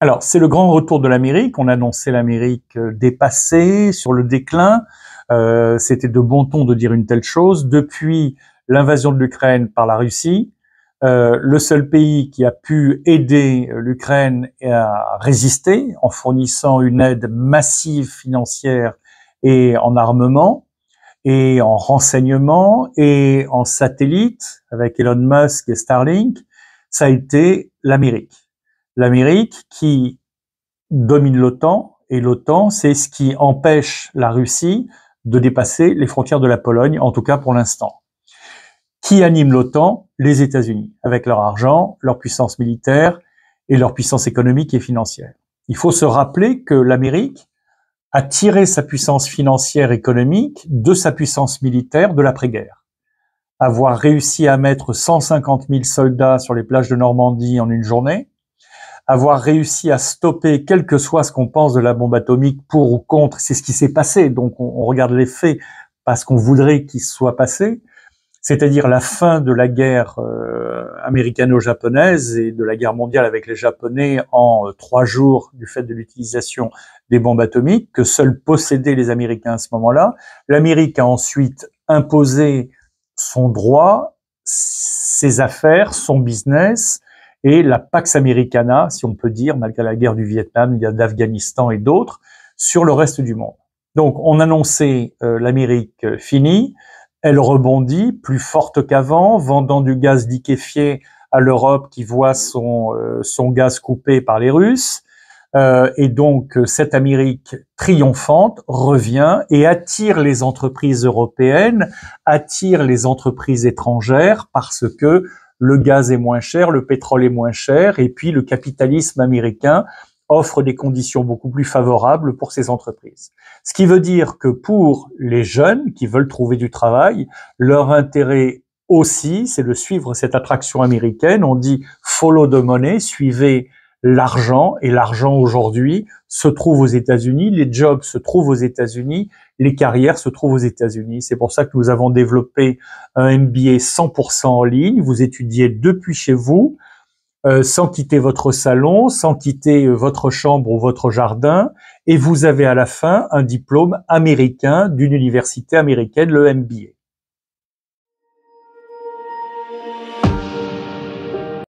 Alors, c'est le grand retour de l'Amérique. On annonçait l'Amérique euh, dépassée, sur le déclin. Euh, c'était de bon ton de dire une telle chose. Depuis l'invasion de l'Ukraine par la Russie, euh, le seul pays qui a pu aider l'Ukraine à résister en fournissant une aide massive financière et en armement et en renseignement et en satellite avec Elon Musk et Starlink, ça a été l'Amérique l'Amérique qui domine l'OTAN et l'OTAN, c'est ce qui empêche la Russie de dépasser les frontières de la Pologne, en tout cas pour l'instant. Qui anime l'OTAN Les États-Unis, avec leur argent, leur puissance militaire et leur puissance économique et financière. Il faut se rappeler que l'Amérique a tiré sa puissance financière économique de sa puissance militaire de l'après-guerre. Avoir réussi à mettre 150 000 soldats sur les plages de Normandie en une journée, avoir réussi à stopper, quel que soit ce qu'on pense de la bombe atomique, pour ou contre, c'est ce qui s'est passé. Donc on, regarde les faits parce qu'on voudrait qu'il soit passé, c'est-à-dire la fin de la guerre euh, américano-japonaise et de la guerre mondiale avec les Japonais en euh, trois jours du fait de l'utilisation des bombes atomiques que seuls possédaient les Américains à ce moment-là. L'Amérique a ensuite imposé son droit, ses affaires, son business, et la Pax Americana, si on peut dire, malgré la guerre du Vietnam, il y a d'Afghanistan et d'autres, sur le reste du monde. Donc on annonçait euh, l'Amérique euh, finie, elle rebondit, plus forte qu'avant, vendant du gaz liquéfié à l'Europe qui voit son, euh, son gaz coupé par les Russes. et donc cette Amérique triomphante revient et attire les entreprises européennes, attire les entreprises étrangères parce que le gaz est moins cher, le pétrole est moins cher, et puis le capitalisme américain offre des conditions beaucoup plus favorables pour ces entreprises. Ce qui veut dire que pour les jeunes qui veulent trouver du travail, leur intérêt aussi, c'est de suivre cette attraction américaine. On dit follow the money, suivez l'argent, et l'argent aujourd'hui se trouve aux États-Unis, les jobs se trouvent aux États-Unis, les carrières se trouvent aux États-Unis. C'est pour ça que nous avons développé un MBA 100% en ligne. Vous étudiez depuis chez vous, euh, sans quitter votre salon, sans quitter votre chambre ou votre jardin, et vous avez à la fin un diplôme américain d'une université américaine, le MBA.